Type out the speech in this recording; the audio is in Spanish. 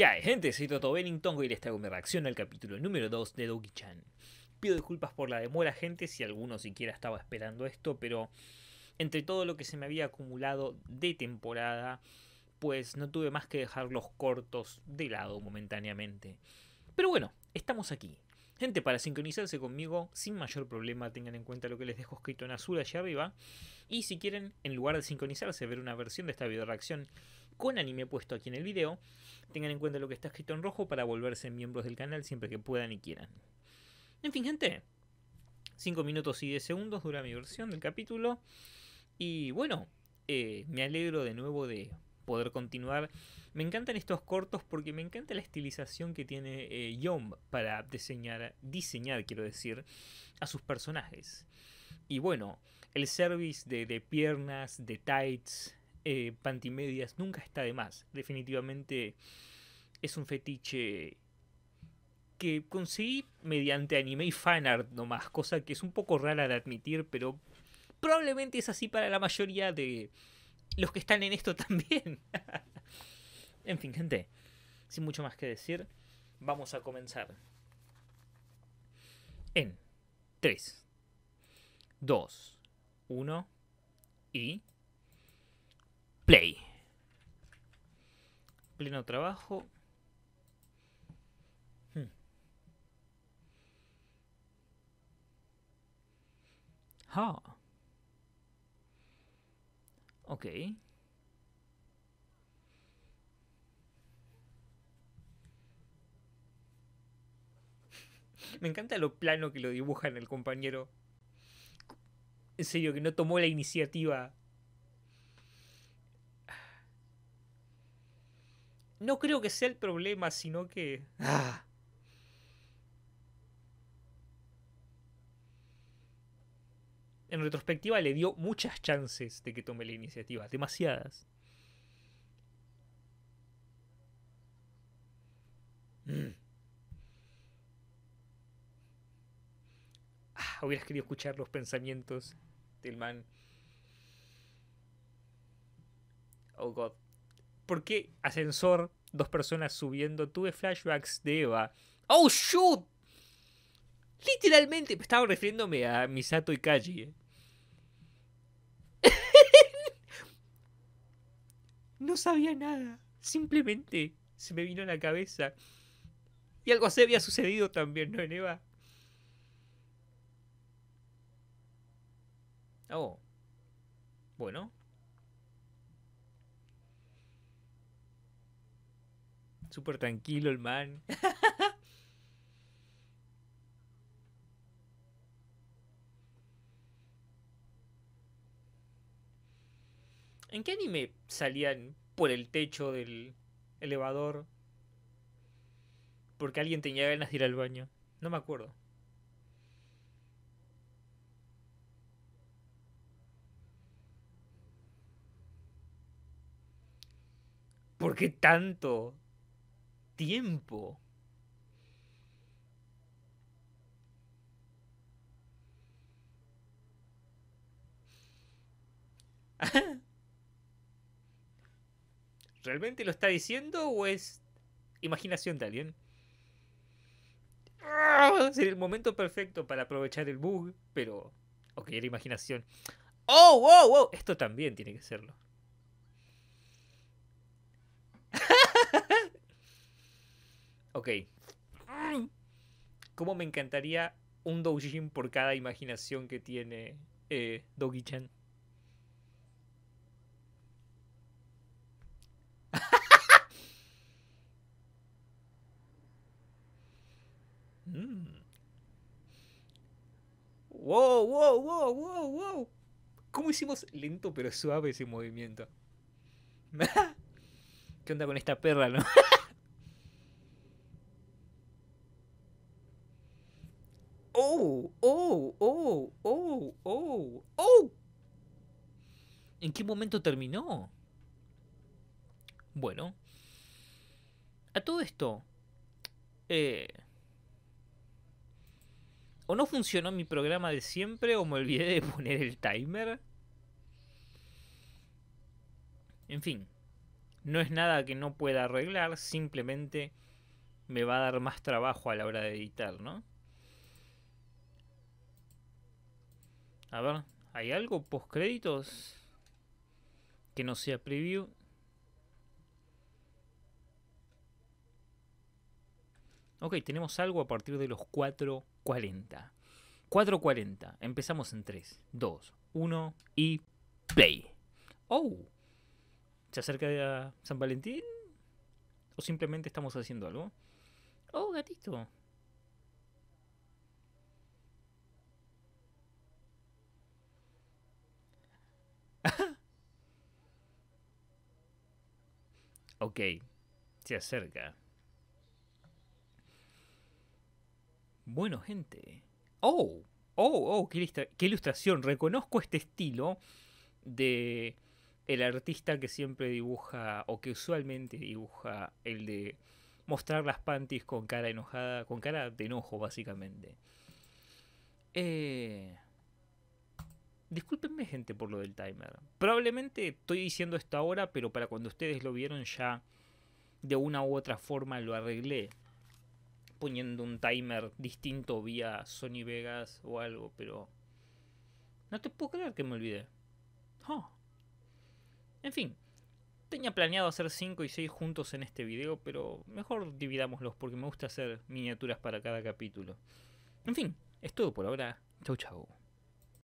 ¿Qué hay, gente? Soy Toto Bennington y les traigo mi reacción al capítulo número 2 de Doggy chan Pido disculpas por la demora, gente, si alguno siquiera estaba esperando esto, pero entre todo lo que se me había acumulado de temporada, pues no tuve más que dejar los cortos de lado momentáneamente. Pero bueno, estamos aquí. Gente, para sincronizarse conmigo, sin mayor problema, tengan en cuenta lo que les dejo escrito en azul allá arriba. Y si quieren, en lugar de sincronizarse, ver una versión de esta video reacción con anime puesto aquí en el video. Tengan en cuenta lo que está escrito en rojo para volverse miembros del canal siempre que puedan y quieran. En fin, gente. 5 minutos y 10 segundos dura mi versión del capítulo. Y bueno, eh, me alegro de nuevo de poder continuar. Me encantan estos cortos porque me encanta la estilización que tiene eh, Yom para diseñar, diseñar, quiero decir, a sus personajes. Y bueno, el service de piernas, de tights, eh, pantimedias nunca está de más. Definitivamente es un fetiche que conseguí mediante anime y fanart nomás, cosa que es un poco rara de admitir, pero probablemente es así para la mayoría de los que están en esto también. en fin, gente, sin mucho más que decir, vamos a comenzar. En 3, 2, 1 y play. Pleno trabajo. Hmm. Me encanta lo plano que lo en el compañero. En serio, que no tomó la iniciativa no creo que sea el problema, sino que... Ah. En retrospectiva le dio muchas chances de que tome la iniciativa, demasiadas. Mm. Ah, hubieras querido escuchar los pensamientos del man. Oh, God. ¿por qué ascensor, dos personas subiendo? Tuve flashbacks de Eva. ¡Oh, shoot! Literalmente, estaba refiriéndome a Misato y Kaji. no sabía nada. Simplemente se me vino a la cabeza. Y algo así había sucedido también, ¿no, en Eva? Oh. Bueno. Súper tranquilo el man. ¿En qué anime salían por el techo del elevador? Porque alguien tenía ganas de ir al baño. No me acuerdo. ¿Por qué tanto? tiempo. ¿Realmente lo está diciendo o es imaginación de alguien? Ah, sería el momento perfecto para aprovechar el bug, pero... Ok, era imaginación. ¡Oh, wow, wow! Esto también tiene que serlo. Ok. ¿Cómo me encantaría un doujin por cada imaginación que tiene eh, Doggy Dogi-chan? Mm. Wow, wow, wow, wow, wow. ¿Cómo hicimos lento pero suave ese movimiento? ¿Qué onda con esta perra, no? ¡Oh! ¡Oh! ¡Oh! ¡Oh! ¡Oh! ¡Oh! ¿En qué momento terminó? Bueno. A todo esto. Eh, o no funcionó mi programa de siempre o me olvidé de poner el timer. En fin. No es nada que no pueda arreglar. Simplemente me va a dar más trabajo a la hora de editar, ¿no? A ver, ¿hay algo post créditos? Que no sea preview. Ok, tenemos algo a partir de los 4.40. 4.40. Empezamos en 3, 2, 1 y play. ¡Oh! ¿Se acerca de San Valentín? ¿O simplemente estamos haciendo algo? ¡Oh, gatito! Ok, se acerca. Bueno, gente. ¡Oh! ¡Oh, oh! Qué, ilustración! Reconozco este estilo de el artista que siempre dibuja o que usualmente dibuja el de mostrar las panties con cara enojada, con cara de enojo básicamente. Eh, Discúlpenme gente por lo del timer. Probablemente estoy diciendo esto ahora, pero para cuando ustedes lo vieron ya de una u otra forma lo arreglé. Poniendo un timer distinto vía Sony Vegas o algo, pero... No te puedo creer que me olvidé. En fin, tenía planeado hacer 5 y 6 juntos en este video, pero mejor dividámoslos porque me gusta hacer miniaturas para cada capítulo. En fin, es todo por ahora. Chau chau.